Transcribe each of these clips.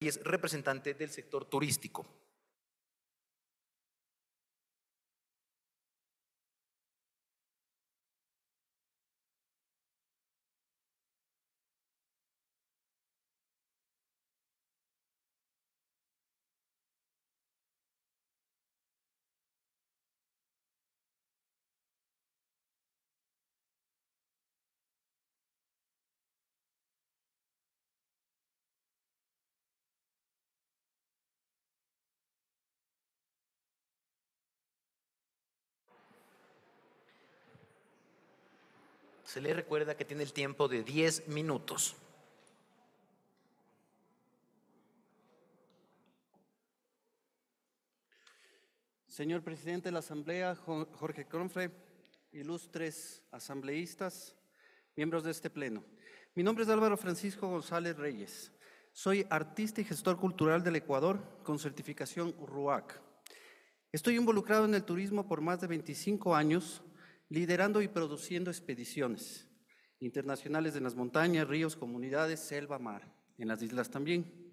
y es representante del sector turístico. se le recuerda que tiene el tiempo de 10 minutos. Señor presidente de la Asamblea, Jorge Cronfre, ilustres asambleístas, miembros de este pleno. Mi nombre es Álvaro Francisco González Reyes. Soy artista y gestor cultural del Ecuador con certificación RUAC. Estoy involucrado en el turismo por más de 25 años liderando y produciendo expediciones internacionales en las montañas, ríos, comunidades, selva, mar, en las islas también.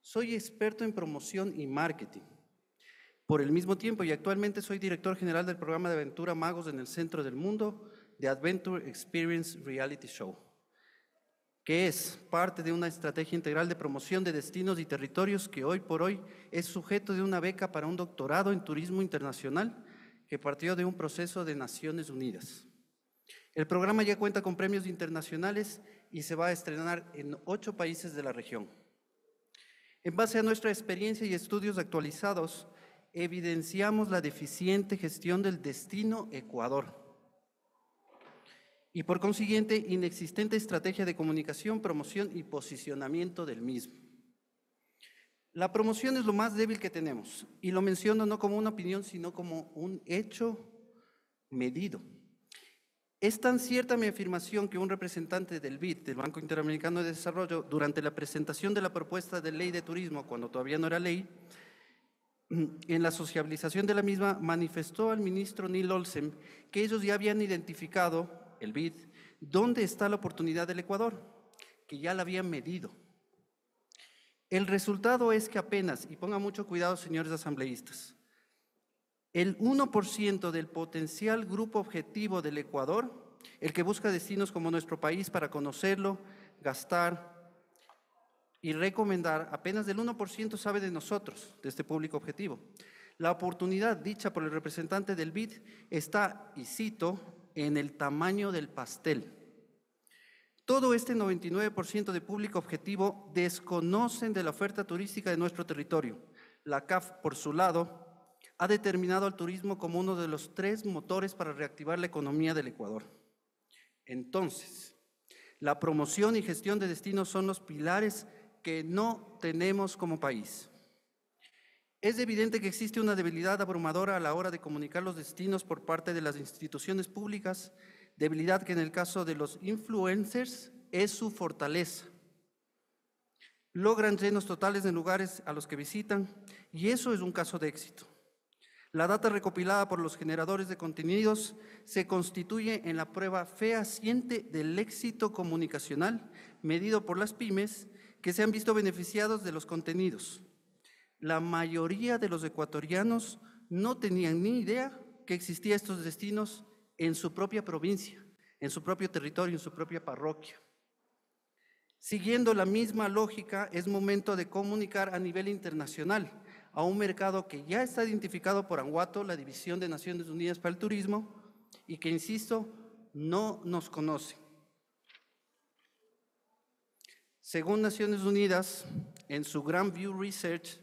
Soy experto en promoción y marketing. Por el mismo tiempo y actualmente soy director general del programa de aventura Magos en el Centro del Mundo de Adventure Experience Reality Show, que es parte de una estrategia integral de promoción de destinos y territorios que hoy por hoy es sujeto de una beca para un doctorado en turismo internacional que partió de un proceso de Naciones Unidas. El programa ya cuenta con premios internacionales y se va a estrenar en ocho países de la región. En base a nuestra experiencia y estudios actualizados, evidenciamos la deficiente gestión del destino Ecuador y por consiguiente inexistente estrategia de comunicación, promoción y posicionamiento del mismo. La promoción es lo más débil que tenemos y lo menciono no como una opinión, sino como un hecho medido. Es tan cierta mi afirmación que un representante del BID, del Banco Interamericano de Desarrollo, durante la presentación de la propuesta de ley de turismo, cuando todavía no era ley, mm, en la sociabilización de la misma, manifestó al ministro Neil Olsen que ellos ya habían identificado, el BID, dónde está la oportunidad del Ecuador, que ya la habían medido. El resultado es que apenas, y ponga mucho cuidado señores asambleístas, el 1% del potencial grupo objetivo del Ecuador, el que busca destinos como nuestro país para conocerlo, gastar y recomendar, apenas del 1% sabe de nosotros, de este público objetivo. La oportunidad dicha por el representante del BID está, y cito, en el tamaño del pastel. Todo este 99% de público objetivo desconocen de la oferta turística de nuestro territorio. La CAF, por su lado, ha determinado al turismo como uno de los tres motores para reactivar la economía del Ecuador. Entonces, la promoción y gestión de destinos son los pilares que no tenemos como país. Es evidente que existe una debilidad abrumadora a la hora de comunicar los destinos por parte de las instituciones públicas, debilidad que en el caso de los influencers es su fortaleza. Logran llenos totales de lugares a los que visitan y eso es un caso de éxito. La data recopilada por los generadores de contenidos se constituye en la prueba fehaciente del éxito comunicacional medido por las pymes que se han visto beneficiados de los contenidos la mayoría de los ecuatorianos no tenían ni idea que existían estos destinos en su propia provincia, en su propio territorio, en su propia parroquia. Siguiendo la misma lógica, es momento de comunicar a nivel internacional a un mercado que ya está identificado por Anguato, la División de Naciones Unidas para el Turismo, y que, insisto, no nos conoce. Según Naciones Unidas, en su Grand View Research,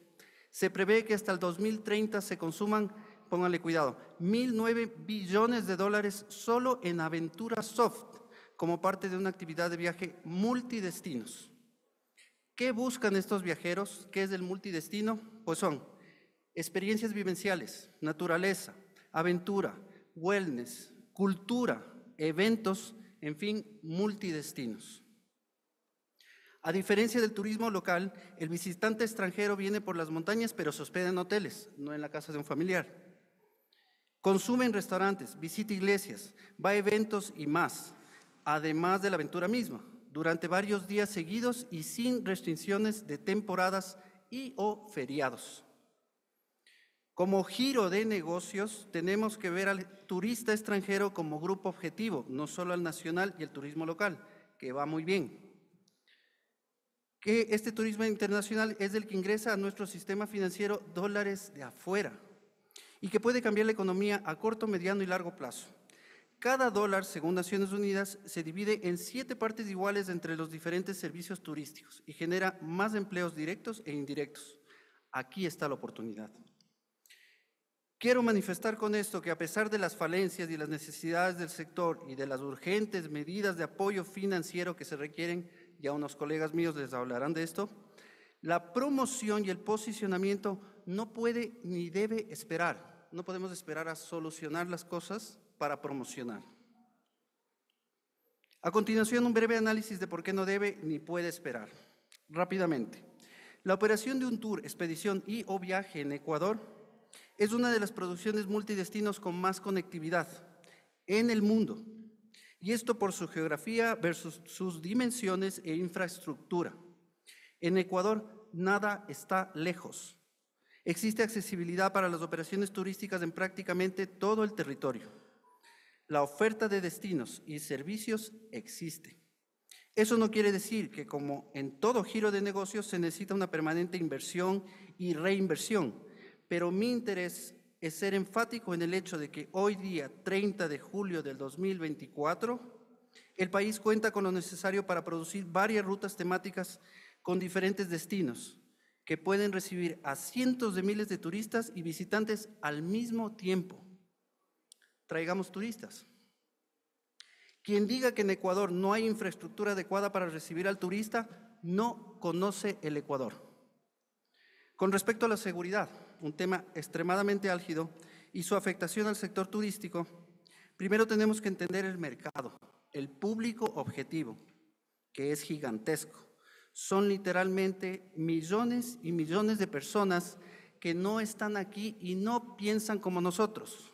se prevé que hasta el 2030 se consuman, pónganle cuidado, 1.009 billones de dólares solo en aventura soft, como parte de una actividad de viaje multidestinos. ¿Qué buscan estos viajeros? ¿Qué es el multidestino? Pues son experiencias vivenciales, naturaleza, aventura, wellness, cultura, eventos, en fin, multidestinos. A diferencia del turismo local, el visitante extranjero viene por las montañas, pero se hospeda en hoteles, no en la casa de un familiar. Consume en restaurantes, visita iglesias, va a eventos y más, además de la aventura misma, durante varios días seguidos y sin restricciones de temporadas y o feriados. Como giro de negocios, tenemos que ver al turista extranjero como grupo objetivo, no solo al nacional y el turismo local, que va muy bien que este turismo internacional es el que ingresa a nuestro sistema financiero dólares de afuera y que puede cambiar la economía a corto, mediano y largo plazo. Cada dólar, según Naciones Unidas, se divide en siete partes iguales entre los diferentes servicios turísticos y genera más empleos directos e indirectos. Aquí está la oportunidad. Quiero manifestar con esto que a pesar de las falencias y las necesidades del sector y de las urgentes medidas de apoyo financiero que se requieren, ya unos colegas míos les hablarán de esto, la promoción y el posicionamiento no puede ni debe esperar. No podemos esperar a solucionar las cosas para promocionar. A continuación, un breve análisis de por qué no debe ni puede esperar. Rápidamente, la operación de un tour, expedición y o viaje en Ecuador es una de las producciones multidestinos con más conectividad en el mundo y esto por su geografía versus sus dimensiones e infraestructura. En Ecuador nada está lejos. Existe accesibilidad para las operaciones turísticas en prácticamente todo el territorio. La oferta de destinos y servicios existe. Eso no quiere decir que como en todo giro de negocios se necesita una permanente inversión y reinversión, pero mi interés es ser enfático en el hecho de que hoy día, 30 de julio del 2024, el país cuenta con lo necesario para producir varias rutas temáticas con diferentes destinos que pueden recibir a cientos de miles de turistas y visitantes al mismo tiempo. Traigamos turistas. Quien diga que en Ecuador no hay infraestructura adecuada para recibir al turista no conoce el Ecuador. Con respecto a la seguridad, un tema extremadamente álgido y su afectación al sector turístico, primero tenemos que entender el mercado, el público objetivo, que es gigantesco. Son literalmente millones y millones de personas que no están aquí y no piensan como nosotros.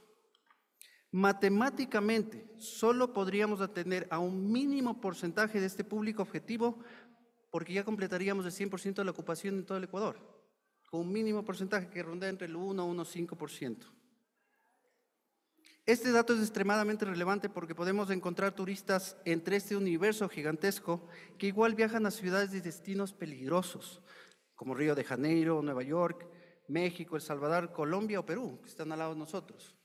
Matemáticamente, solo podríamos atender a un mínimo porcentaje de este público objetivo porque ya completaríamos el 100% de la ocupación en todo el Ecuador con un mínimo porcentaje que ronda entre el 1 a 1,5%. Este dato es extremadamente relevante porque podemos encontrar turistas entre este universo gigantesco que igual viajan a ciudades y destinos peligrosos, como Río de Janeiro, Nueva York, México, El Salvador, Colombia o Perú, que están al lado de nosotros.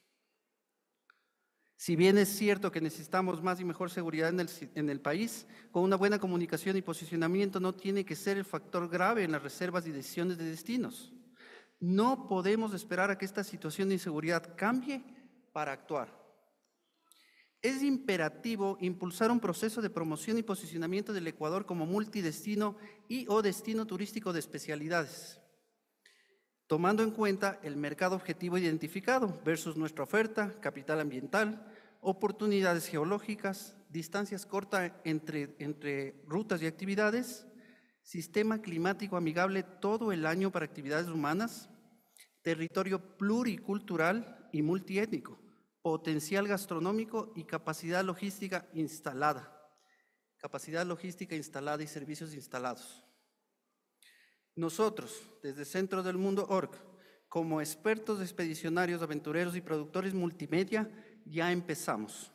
Si bien es cierto que necesitamos más y mejor seguridad en el, país, con una buena comunicación y posicionamiento no tiene que ser el factor grave en las reservas y decisiones de destinos. No podemos esperar a que esta situación de inseguridad cambie para actuar. Es imperativo impulsar un proceso de promoción y posicionamiento del Ecuador como multidestino y o destino turístico de especialidades tomando en cuenta el mercado objetivo identificado versus nuestra oferta, capital ambiental, oportunidades geológicas, distancias cortas entre, rutas y actividades, sistema climático amigable todo el año para actividades humanas, territorio pluricultural y multiétnico, potencial gastronómico y capacidad logística instalada. Capacidad logística instalada y servicios instalados. Nosotros, desde Centro del Mundo Org, como expertos expedicionarios, aventureros y productores multimedia, ya empezamos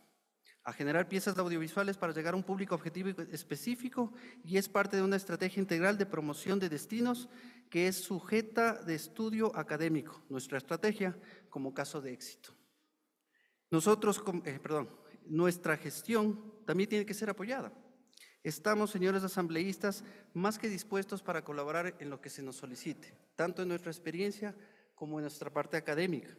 a generar piezas audiovisuales para llegar a un público objetivo específico y es parte de una estrategia integral de promoción de destinos que es sujeta de estudio académico, nuestra estrategia como caso de éxito. Eh, nuestra gestión también tiene que ser apoyada Estamos, señores asambleístas, más que dispuestos para colaborar en lo que se nos solicite, tanto en nuestra experiencia como en nuestra parte académica.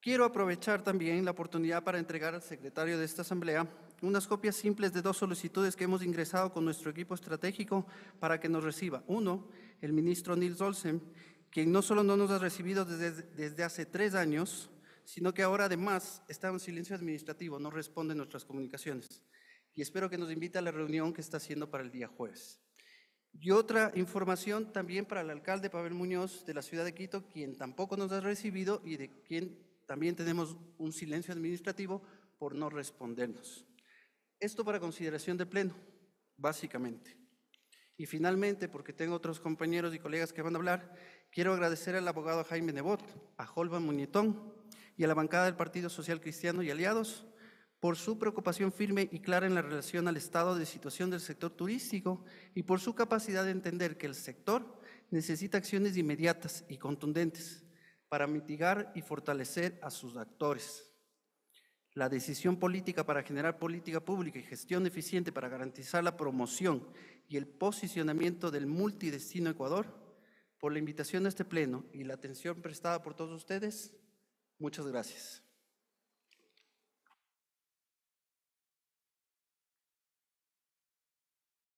Quiero aprovechar también la oportunidad para entregar al secretario de esta asamblea unas copias simples de dos solicitudes que hemos ingresado con nuestro equipo estratégico para que nos reciba. Uno, el ministro Nils Olsen, quien no solo no nos ha recibido desde, desde hace tres años, sino que ahora además está en silencio administrativo, no responde nuestras comunicaciones y espero que nos invite a la reunión que está haciendo para el día jueves. Y otra información también para el alcalde Pavel Muñoz de la ciudad de Quito, quien tampoco nos ha recibido y de quien también tenemos un silencio administrativo por no respondernos. Esto para consideración de pleno, básicamente. Y finalmente, porque tengo otros compañeros y colegas que van a hablar, quiero agradecer al abogado Jaime Nebot, a Holman Muñetón y a la bancada del Partido Social Cristiano y Aliados por su preocupación firme y clara en la relación al estado de situación del sector turístico y por su capacidad de entender que el sector necesita acciones inmediatas y contundentes para mitigar y fortalecer a sus actores. La decisión política para generar política pública y gestión eficiente para garantizar la promoción y el posicionamiento del multidestino Ecuador, por la invitación a este pleno y la atención prestada por todos ustedes, muchas gracias.